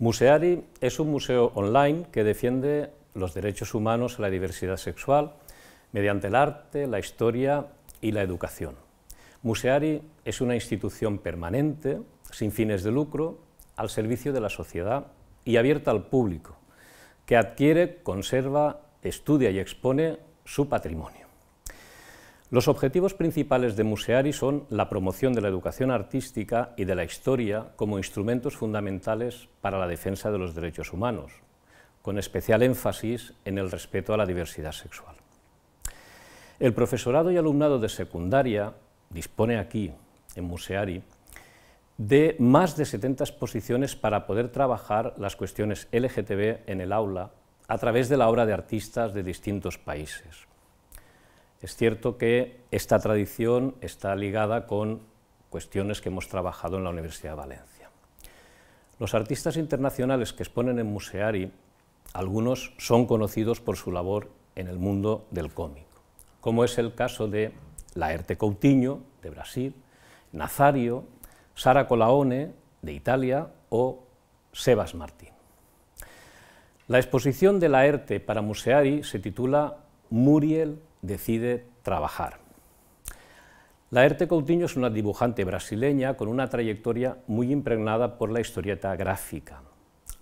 Museari es un museo online que defiende los derechos humanos a la diversidad sexual mediante el arte, la historia y la educación. Museari es una institución permanente, sin fines de lucro, al servicio de la sociedad y abierta al público, que adquiere, conserva, estudia y expone su patrimonio. Los objetivos principales de Museari son la promoción de la educación artística y de la historia como instrumentos fundamentales para la defensa de los derechos humanos, con especial énfasis en el respeto a la diversidad sexual. El profesorado y alumnado de secundaria dispone aquí, en Museari, de más de 70 exposiciones para poder trabajar las cuestiones LGTB en el aula a través de la obra de artistas de distintos países. Es cierto que esta tradición está ligada con cuestiones que hemos trabajado en la Universidad de Valencia. Los artistas internacionales que exponen en Museari, algunos son conocidos por su labor en el mundo del cómic, como es el caso de Laerte Coutinho, de Brasil, Nazario, Sara Colaone, de Italia, o Sebas Martín. La exposición de Laerte para Museari se titula Muriel decide trabajar. Laerte Coutinho es una dibujante brasileña con una trayectoria muy impregnada por la historieta gráfica.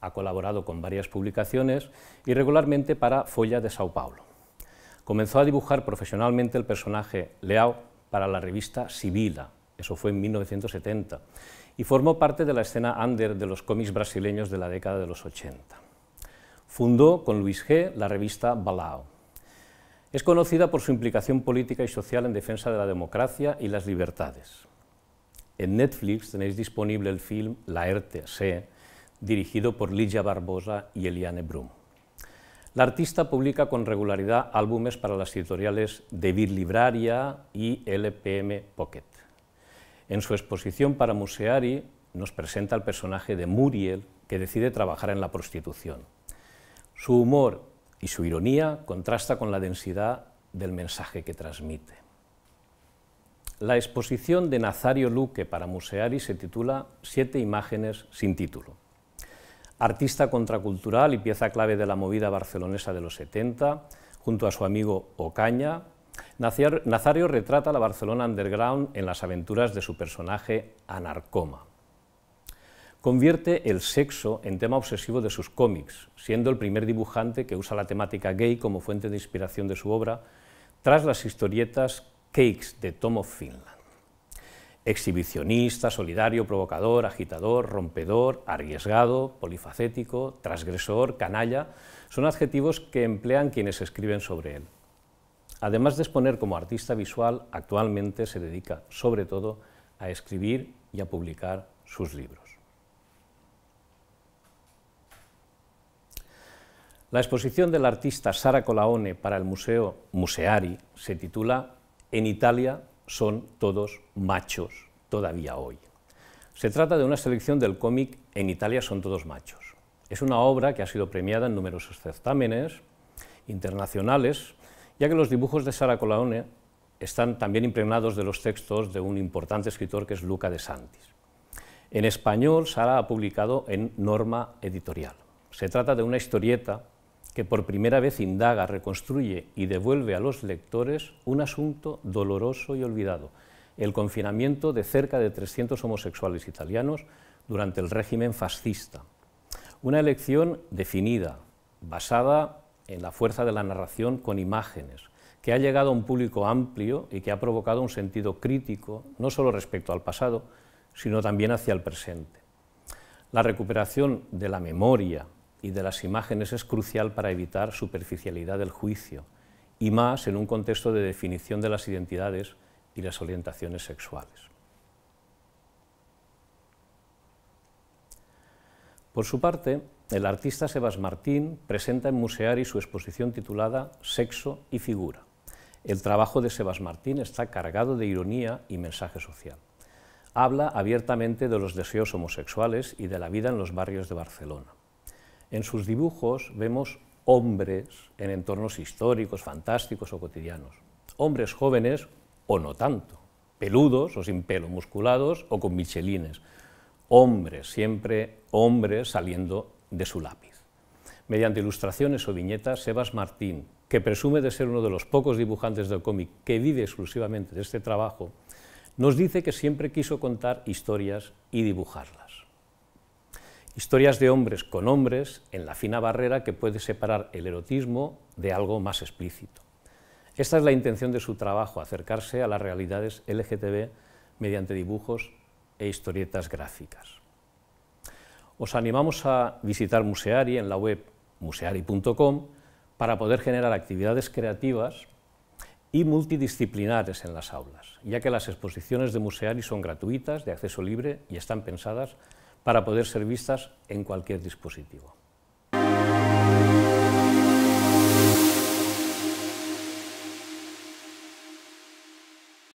Ha colaborado con varias publicaciones y regularmente para Folla de Sao Paulo. Comenzó a dibujar profesionalmente el personaje Leao para la revista Sibila, eso fue en 1970, y formó parte de la escena under de los cómics brasileños de la década de los 80. Fundó con Luis G la revista Balao, es conocida por su implicación política y social en defensa de la democracia y las libertades. En Netflix tenéis disponible el film La Se, dirigido por Lidia Barbosa y Eliane Brum. La artista publica con regularidad álbumes para las editoriales Vir Libraria y LPM Pocket. En su exposición para Museari nos presenta el personaje de Muriel, que decide trabajar en la prostitución. Su humor y su ironía contrasta con la densidad del mensaje que transmite. La exposición de Nazario Luque para Museari se titula Siete imágenes sin título. Artista contracultural y pieza clave de la movida barcelonesa de los 70, junto a su amigo Ocaña, Nazario retrata la Barcelona underground en las aventuras de su personaje Anarcoma convierte el sexo en tema obsesivo de sus cómics, siendo el primer dibujante que usa la temática gay como fuente de inspiración de su obra, tras las historietas Cakes de Tom of Finland. Exhibicionista, solidario, provocador, agitador, rompedor, arriesgado, polifacético, transgresor, canalla, son adjetivos que emplean quienes escriben sobre él. Además de exponer como artista visual, actualmente se dedica sobre todo a escribir y a publicar sus libros. La exposición del artista Sara Colaone para el Museo Museari se titula En Italia son todos machos todavía hoy. Se trata de una selección del cómic En Italia son todos machos. Es una obra que ha sido premiada en numerosos certámenes internacionales, ya que los dibujos de Sara Colaone están también impregnados de los textos de un importante escritor que es Luca de Santis. En español, Sara ha publicado en Norma Editorial. Se trata de una historieta que por primera vez indaga, reconstruye y devuelve a los lectores un asunto doloroso y olvidado, el confinamiento de cerca de 300 homosexuales italianos durante el régimen fascista. Una elección definida, basada en la fuerza de la narración con imágenes, que ha llegado a un público amplio y que ha provocado un sentido crítico, no solo respecto al pasado, sino también hacia el presente. La recuperación de la memoria y de las imágenes es crucial para evitar superficialidad del juicio, y más en un contexto de definición de las identidades y las orientaciones sexuales. Por su parte, el artista Sebas Martín presenta en Museari su exposición titulada Sexo y Figura. El trabajo de Sebas Martín está cargado de ironía y mensaje social. Habla abiertamente de los deseos homosexuales y de la vida en los barrios de Barcelona en sus dibujos vemos hombres en entornos históricos, fantásticos o cotidianos. Hombres jóvenes o no tanto, peludos o sin pelo, musculados o con michelines. Hombres, siempre hombres saliendo de su lápiz. Mediante ilustraciones o viñetas, Sebas Martín, que presume de ser uno de los pocos dibujantes del cómic que vive exclusivamente de este trabajo, nos dice que siempre quiso contar historias y dibujarlas. Historias de hombres con hombres en la fina barrera que puede separar el erotismo de algo más explícito. Esta es la intención de su trabajo, acercarse a las realidades LGTB mediante dibujos e historietas gráficas. Os animamos a visitar Museari en la web museari.com para poder generar actividades creativas y multidisciplinares en las aulas, ya que las exposiciones de Museari son gratuitas, de acceso libre y están pensadas para poder ser vistas en cualquier dispositivo.